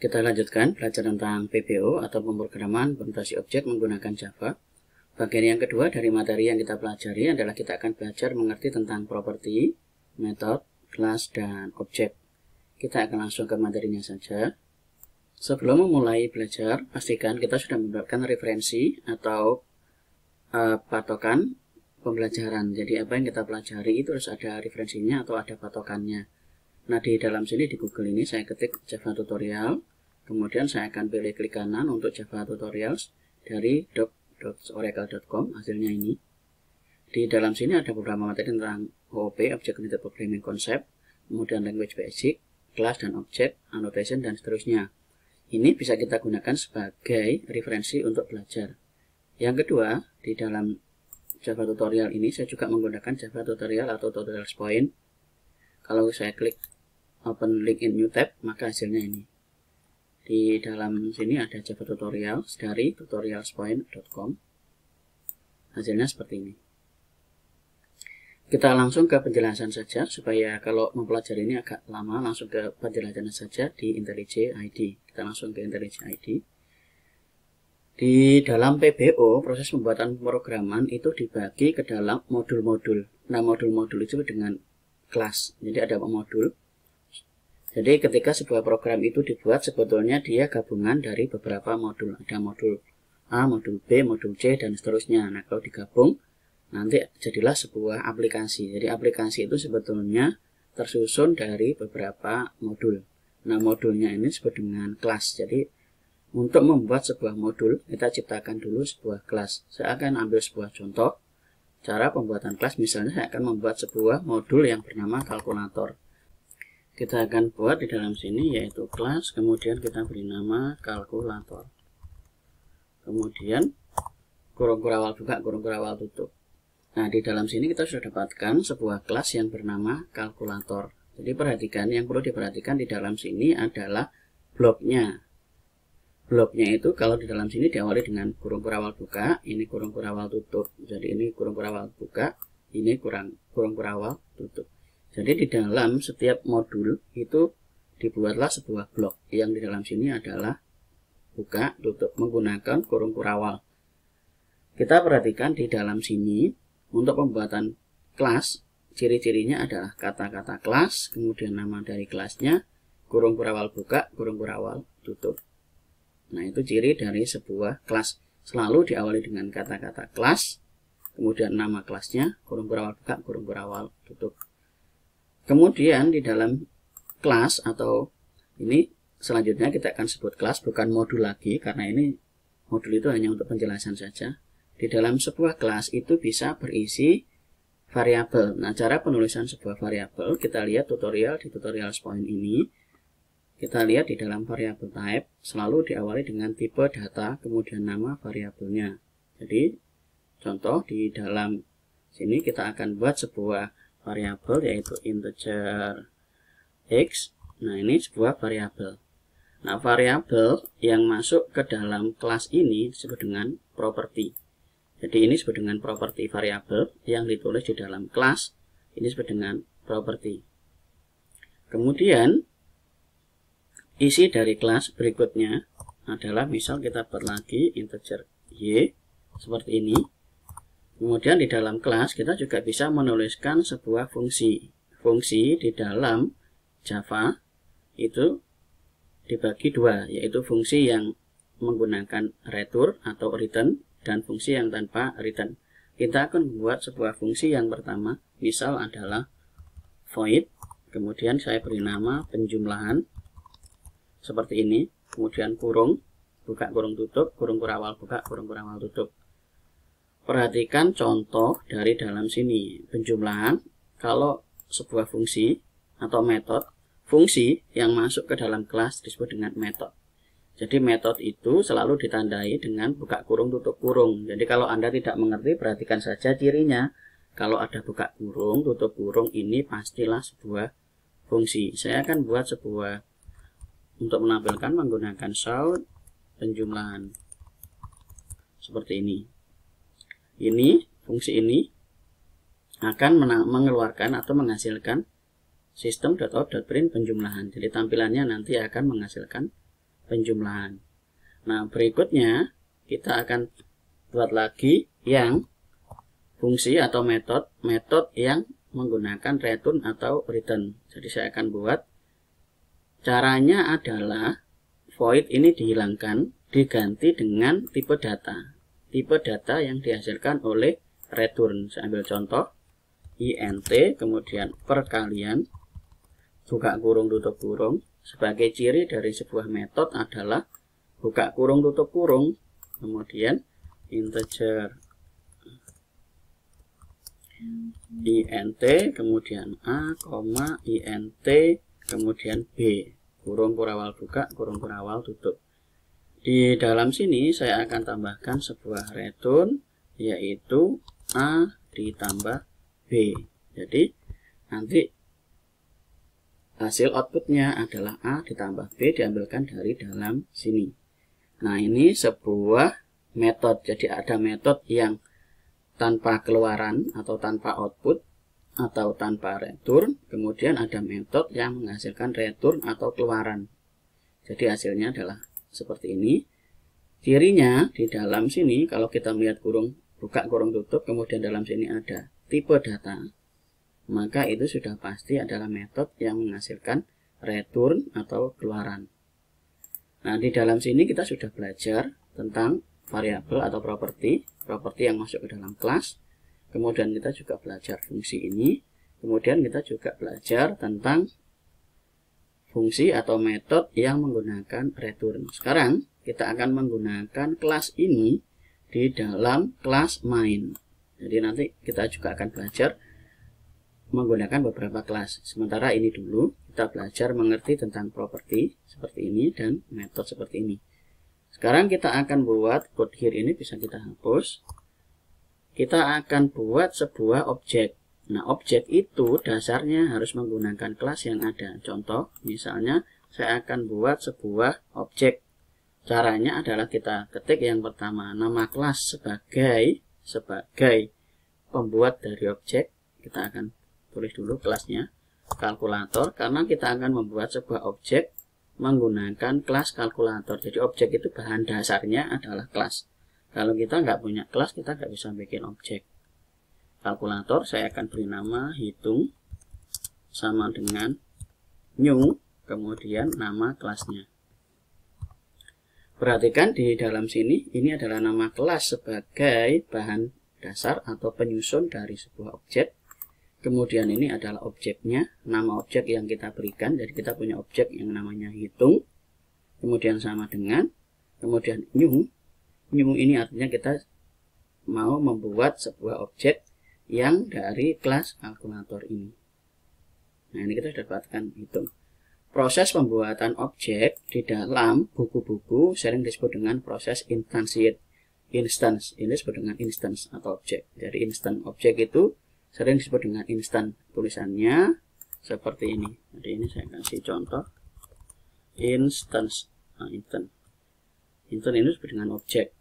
Kita lanjutkan belajar tentang PBO atau pemrograman berbasis objek menggunakan Java. Bagian yang kedua dari materi yang kita pelajari adalah kita akan belajar mengerti tentang properti, metode, class dan objek. Kita akan langsung ke materinya saja. Sebelum memulai belajar, pastikan kita sudah mendapatkan referensi atau uh, patokan pembelajaran. Jadi apa yang kita pelajari itu harus ada referensinya atau ada patokannya. Nah di dalam sini di Google ini saya ketik Java Tutorial, Kemudian saya akan pilih klik kanan untuk Java Tutorials dari doc.oracle.com hasilnya ini. Di dalam sini ada beberapa materi tentang OOP, Object Oriented Programming Concept, kemudian Language Basic, Class dan Object, Annotation, dan seterusnya. Ini bisa kita gunakan sebagai referensi untuk belajar. Yang kedua, di dalam Java Tutorial ini saya juga menggunakan Java Tutorial atau Tutorials Point. Kalau saya klik Open Link in New Tab, maka hasilnya ini di dalam sini ada Java tutorial dari tutorialspoint.com hasilnya seperti ini kita langsung ke penjelasan saja supaya kalau mempelajari ini agak lama langsung ke penjelasan saja di IntelliJ ID kita langsung ke IntelliJ ID di dalam PBO proses pembuatan pemrograman itu dibagi ke dalam modul-modul nah modul-modul itu dengan kelas jadi ada modul jadi ketika sebuah program itu dibuat sebetulnya dia gabungan dari beberapa modul. Ada modul A, modul B, modul C, dan seterusnya. Nah kalau digabung nanti jadilah sebuah aplikasi. Jadi aplikasi itu sebetulnya tersusun dari beberapa modul. Nah modulnya ini sebut dengan kelas. Jadi untuk membuat sebuah modul kita ciptakan dulu sebuah kelas. Saya akan ambil sebuah contoh cara pembuatan kelas misalnya saya akan membuat sebuah modul yang bernama kalkulator kita akan buat di dalam sini yaitu kelas kemudian kita beri nama kalkulator kemudian kurung kurawal buka kurung kurawal tutup nah di dalam sini kita sudah dapatkan sebuah kelas yang bernama kalkulator jadi perhatikan yang perlu diperhatikan di dalam sini adalah bloknya bloknya itu kalau di dalam sini diawali dengan kurung kurawal buka ini kurung kurawal tutup jadi ini kurung kurawal buka ini kurang kurung kurawal tutup jadi di dalam setiap modul itu dibuatlah sebuah blok yang di dalam sini adalah buka tutup menggunakan kurung kurawal. Kita perhatikan di dalam sini untuk pembuatan kelas ciri-cirinya adalah kata-kata kelas, kemudian nama dari kelasnya, kurung kurawal buka, kurung kurawal tutup. Nah, itu ciri dari sebuah kelas. Selalu diawali dengan kata-kata kelas, kemudian nama kelasnya, kurung kurawal buka, kurung kurawal tutup. Kemudian di dalam kelas atau ini selanjutnya kita akan sebut kelas bukan modul lagi karena ini modul itu hanya untuk penjelasan saja. Di dalam sebuah kelas itu bisa berisi variabel. Nah, cara penulisan sebuah variabel kita lihat tutorial di tutorial point ini. Kita lihat di dalam variabel type selalu diawali dengan tipe data kemudian nama variabelnya. Jadi contoh di dalam sini kita akan buat sebuah variabel yaitu integer x. Nah, ini sebuah variabel. Nah, variabel yang masuk ke dalam kelas ini disebut dengan property. Jadi ini disebut dengan property variabel yang ditulis di dalam kelas ini disebut dengan property. Kemudian isi dari kelas berikutnya adalah misal kita buat lagi integer y seperti ini. Kemudian di dalam kelas kita juga bisa menuliskan sebuah fungsi. Fungsi di dalam Java itu dibagi dua, yaitu fungsi yang menggunakan return atau return dan fungsi yang tanpa return. Kita akan membuat sebuah fungsi yang pertama, misal adalah void, kemudian saya beri nama penjumlahan seperti ini, kemudian kurung, buka kurung tutup, kurung kurawal buka, kurung kurawal tutup. Perhatikan contoh dari dalam sini. Penjumlahan, kalau sebuah fungsi atau metode, fungsi yang masuk ke dalam kelas disebut dengan metode. Jadi metode itu selalu ditandai dengan buka kurung tutup kurung. Jadi kalau Anda tidak mengerti, perhatikan saja cirinya. Kalau ada buka kurung, tutup kurung ini pastilah sebuah fungsi. Saya akan buat sebuah untuk menampilkan menggunakan sound penjumlahan seperti ini ini fungsi ini akan mengeluarkan atau menghasilkan sistem print penjumlahan. Jadi tampilannya nanti akan menghasilkan penjumlahan. Nah, berikutnya kita akan buat lagi yang fungsi atau metode metode yang menggunakan return atau return. Jadi saya akan buat caranya adalah void ini dihilangkan diganti dengan tipe data tipe data yang dihasilkan oleh return. Saya ambil contoh int kemudian perkalian buka kurung tutup kurung sebagai ciri dari sebuah metode adalah buka kurung tutup kurung kemudian integer int kemudian a, int kemudian b kurung kurawal buka kurung kurawal tutup di dalam sini saya akan tambahkan sebuah return yaitu A ditambah B. Jadi nanti hasil outputnya adalah A ditambah B diambilkan dari dalam sini. Nah ini sebuah metode, jadi ada metode yang tanpa keluaran atau tanpa output atau tanpa return, kemudian ada metode yang menghasilkan return atau keluaran. Jadi hasilnya adalah seperti ini. Kirinya di dalam sini kalau kita melihat kurung buka kurung tutup kemudian dalam sini ada tipe data maka itu sudah pasti adalah metode yang menghasilkan return atau keluaran. Nah, di dalam sini kita sudah belajar tentang variabel atau properti, properti yang masuk ke dalam kelas. Kemudian kita juga belajar fungsi ini. Kemudian kita juga belajar tentang fungsi atau metode yang menggunakan return. Sekarang kita akan menggunakan kelas ini di dalam kelas main. Jadi nanti kita juga akan belajar menggunakan beberapa kelas. Sementara ini dulu kita belajar mengerti tentang properti seperti ini dan metode seperti ini. Sekarang kita akan buat code here ini bisa kita hapus. Kita akan buat sebuah objek. Nah, objek itu dasarnya harus menggunakan kelas yang ada. Contoh, misalnya saya akan buat sebuah objek. Caranya adalah kita ketik yang pertama nama kelas sebagai sebagai pembuat dari objek. Kita akan tulis dulu kelasnya kalkulator karena kita akan membuat sebuah objek menggunakan kelas kalkulator. Jadi objek itu bahan dasarnya adalah kelas. Kalau kita nggak punya kelas, kita nggak bisa bikin objek kalkulator saya akan beri nama hitung sama dengan new kemudian nama kelasnya perhatikan di dalam sini ini adalah nama kelas sebagai bahan dasar atau penyusun dari sebuah objek kemudian ini adalah objeknya nama objek yang kita berikan jadi kita punya objek yang namanya hitung kemudian sama dengan kemudian new new ini artinya kita mau membuat sebuah objek yang dari kelas kalkulator ini. Nah, ini kita dapatkan itu Proses pembuatan objek di dalam buku-buku sering disebut dengan proses instansiat Instance, ini disebut dengan instance atau objek. Jadi instant objek itu sering disebut dengan instant. Tulisannya seperti ini. Jadi ini saya kasih contoh. Instance, nah, instant. Instant ini disebut dengan objek.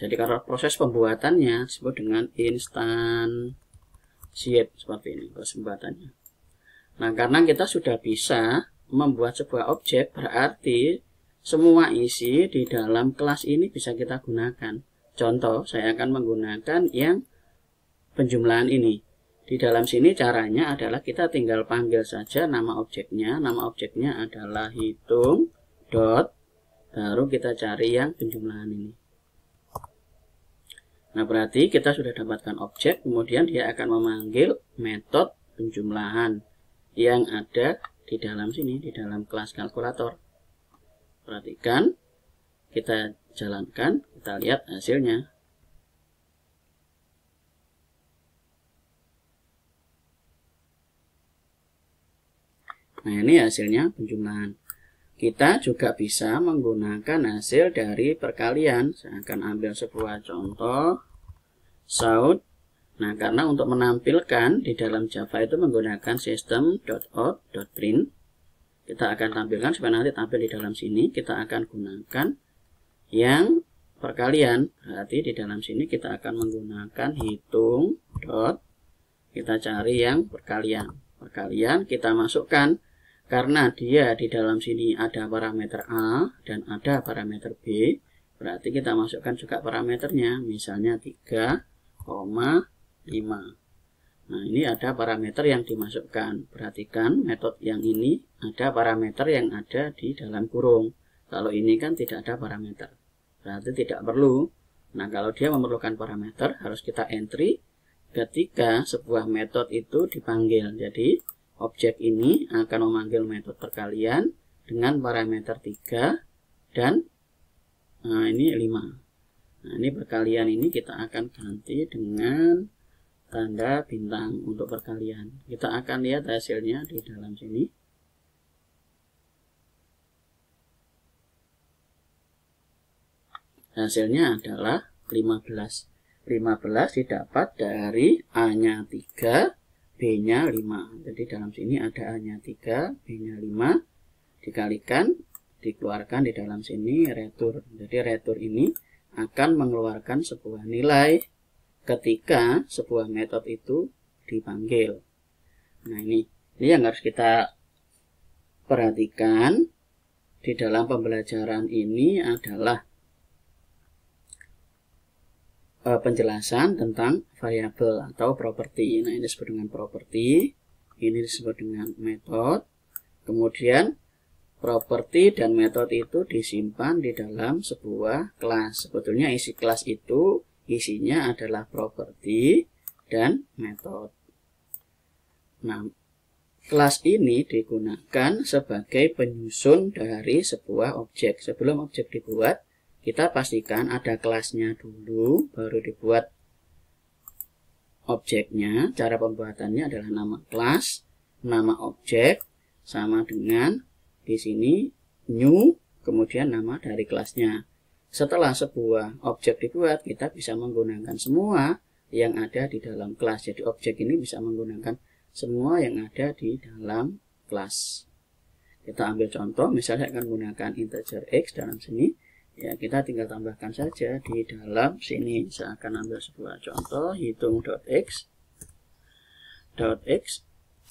Jadi karena proses pembuatannya disebut dengan instant siap seperti ini kesempatannya. Nah, karena kita sudah bisa membuat sebuah objek, berarti semua isi di dalam kelas ini bisa kita gunakan. Contoh, saya akan menggunakan yang penjumlahan ini. Di dalam sini caranya adalah kita tinggal panggil saja nama objeknya. Nama objeknya adalah hitung dot, baru kita cari yang penjumlahan ini. Nah, berarti kita sudah dapatkan objek, kemudian dia akan memanggil metode penjumlahan yang ada di dalam sini, di dalam kelas kalkulator. Perhatikan, kita jalankan, kita lihat hasilnya. Nah, ini hasilnya penjumlahan. Kita juga bisa menggunakan hasil dari perkalian. Saya akan ambil sebuah contoh. saud. Nah, karena untuk menampilkan di dalam Java itu menggunakan sistem .out.print. Kita akan tampilkan supaya nanti tampil di dalam sini. Kita akan gunakan yang perkalian. Berarti di dalam sini kita akan menggunakan hitung dot. Kita cari yang perkalian. Perkalian kita masukkan karena dia di dalam sini ada parameter A dan ada parameter B, berarti kita masukkan juga parameternya, misalnya 3,5. Nah, ini ada parameter yang dimasukkan. Perhatikan metode yang ini ada parameter yang ada di dalam kurung. Kalau ini kan tidak ada parameter. Berarti tidak perlu. Nah, kalau dia memerlukan parameter, harus kita entry ketika sebuah metode itu dipanggil. Jadi, objek ini akan memanggil metode perkalian dengan parameter 3 dan nah, ini 5. Nah, ini perkalian ini kita akan ganti dengan tanda bintang untuk perkalian. Kita akan lihat hasilnya di dalam sini. Hasilnya adalah 15. 15 didapat dari A-nya 3 B-nya 5. Jadi dalam sini ada A-nya 3, B-nya 5, dikalikan, dikeluarkan di dalam sini retur. Jadi retur ini akan mengeluarkan sebuah nilai ketika sebuah metode itu dipanggil. Nah ini, ini yang harus kita perhatikan di dalam pembelajaran ini adalah uh, penjelasan tentang variabel atau properti. Nah, ini disebut dengan properti, ini disebut dengan metode. Kemudian properti dan metode itu disimpan di dalam sebuah kelas. Sebetulnya isi kelas itu isinya adalah properti dan metode. Nah, kelas ini digunakan sebagai penyusun dari sebuah objek. Sebelum objek dibuat, kita pastikan ada kelasnya dulu baru dibuat objeknya cara pembuatannya adalah nama kelas nama objek sama dengan di sini new kemudian nama dari kelasnya setelah sebuah objek dibuat kita bisa menggunakan semua yang ada di dalam kelas jadi objek ini bisa menggunakan semua yang ada di dalam kelas kita ambil contoh misalnya akan menggunakan integer x dalam sini ya kita tinggal tambahkan saja di dalam sini saya akan ambil sebuah contoh hitung dot .x dot x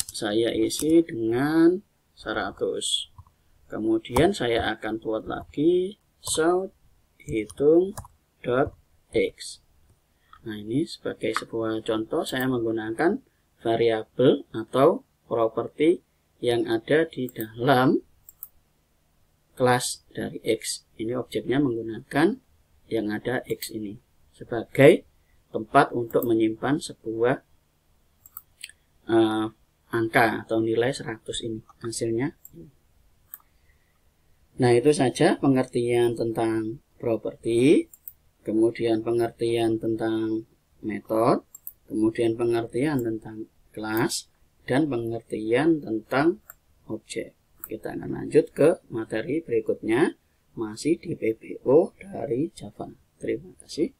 saya isi dengan 100 kemudian saya akan buat lagi hitung dot x nah ini sebagai sebuah contoh saya menggunakan variabel atau properti yang ada di dalam kelas dari X. Ini objeknya menggunakan yang ada X ini sebagai tempat untuk menyimpan sebuah uh, angka atau nilai 100 ini hasilnya. Nah itu saja pengertian tentang properti, kemudian pengertian tentang metode, kemudian pengertian tentang kelas, dan pengertian tentang objek. Kita akan lanjut ke materi berikutnya, masih di PBO dari Java. Terima kasih.